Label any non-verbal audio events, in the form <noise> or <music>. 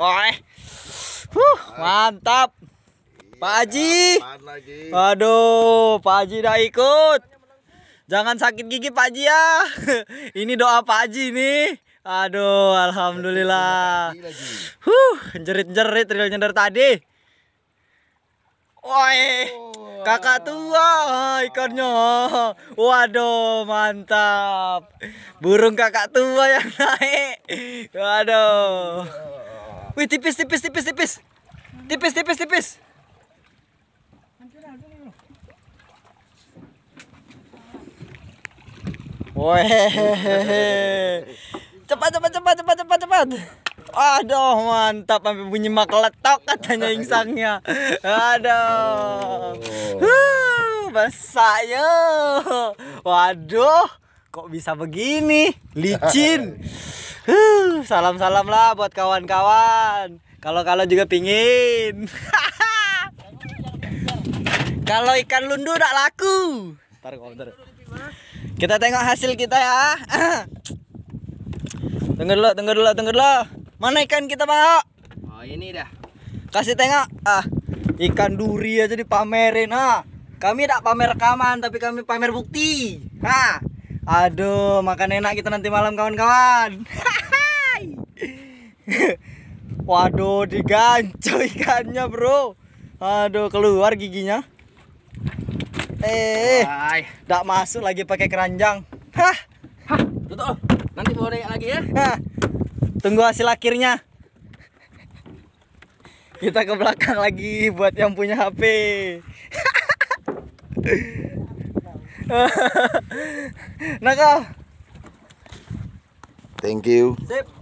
Wah. Eh. Huh, mantap. Pak iya, Haji. Waduh, Pak Haji udah ikut. Jangan sakit gigi Pak Haji ya. <laughs> Ini doa Pak Haji nih. Aduh, alhamdulillah. Huh, jerit-jerit realnya dari tadi. Woi. Kakak tua ikannya. Waduh, mantap. Burung kakak tua yang naik. Waduh. Iya. Wih tipis tipis tipis tipis. Tipis tipis tipis. Woi. Cepat cepat cepat cepat cepat cepat. Aduh mantap sampai bunyi makletok katanya insangnya. Aduh. Besar ya. Waduh, kok bisa begini? Licin. Salam-salam lah buat kawan-kawan. Kalau kalau juga pingin. <laughs> kalau ikan lundu tak laku. Ntar, ntar. Kita tengok hasil kita ya. <laughs> tunggu dulu, tunggu dulu, tunggu dulu. Mana ikan kita, Bang? Oh, ini dah. Kasih tengok. Ah, ikan duri aja dipamerin, ah. Kami tak pamer rekaman, tapi kami pamer bukti. Ah. Aduh, makan enak kita nanti malam kawan-kawan. Waduh, diganco ikannya, Bro. Aduh, keluar giginya. Eh, tak masuk lagi pakai keranjang. Hah. Hah, tutup. Nanti boleh lagi ya. tunggu hasil akhirnya. Kita ke belakang lagi buat yang punya HP. <laughs> Naka. Thank you. Sip.